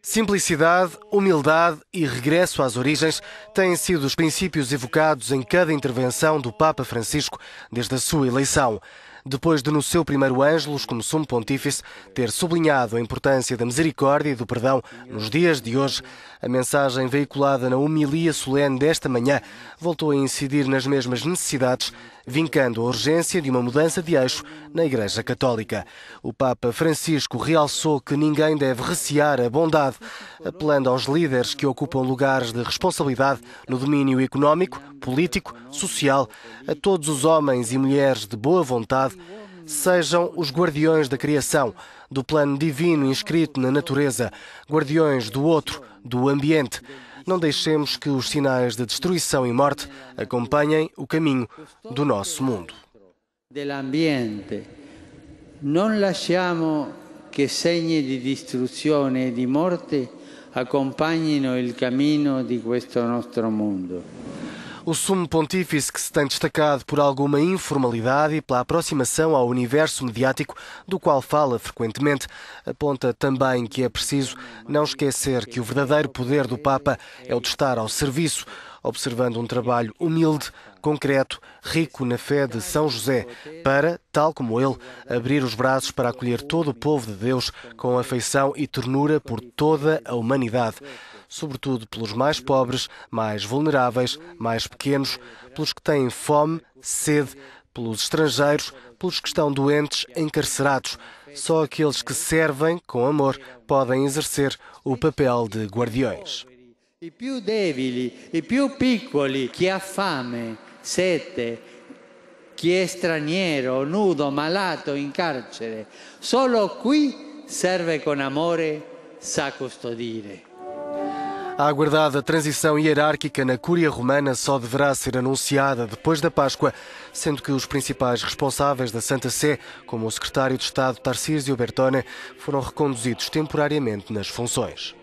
Simplicidade, humildade e regresso às origens têm sido os princípios evocados em cada intervenção do Papa Francisco desde a sua eleição depois de, no seu primeiro Ângelos, como sumo pontífice, ter sublinhado a importância da misericórdia e do perdão nos dias de hoje, a mensagem veiculada na homilia solene desta manhã voltou a incidir nas mesmas necessidades, vincando a urgência de uma mudança de eixo na Igreja Católica. O Papa Francisco realçou que ninguém deve recear a bondade, apelando aos líderes que ocupam lugares de responsabilidade no domínio económico, político, social, a todos os homens e mulheres de boa vontade humanidade sejam os guardiões da criação, do plano divino inscrito na natureza, guardiões do outro, do ambiente. Não deixemos que os sinais de destruição e morte acompanhem o caminho do nosso mundo. Non lasciamo che sinais de destruição e de morte acompanhem o caminho di questo nostro mondo. O sumo pontífice, que se tem destacado por alguma informalidade e pela aproximação ao universo mediático, do qual fala frequentemente, aponta também que é preciso não esquecer que o verdadeiro poder do Papa é o de estar ao serviço, observando um trabalho humilde, concreto, rico na fé de São José, para, tal como ele, abrir os braços para acolher todo o povo de Deus com afeição e ternura por toda a humanidade sobretudo pelos mais pobres, mais vulneráveis, mais pequenos, pelos que têm fome, sede, pelos estrangeiros, pelos que estão doentes, encarcerados. Só aqueles que servem com amor podem exercer o papel de guardiões. E più debili, e più piccoli, chi ha fame, sete, chi è straniero, nudo, malato, in carcere, solo qui serve con amore, sa custodire. A aguardada transição hierárquica na Cúria Romana só deverá ser anunciada depois da Páscoa, sendo que os principais responsáveis da Santa Sé, como o secretário de Estado Tarcísio Bertone, foram reconduzidos temporariamente nas funções.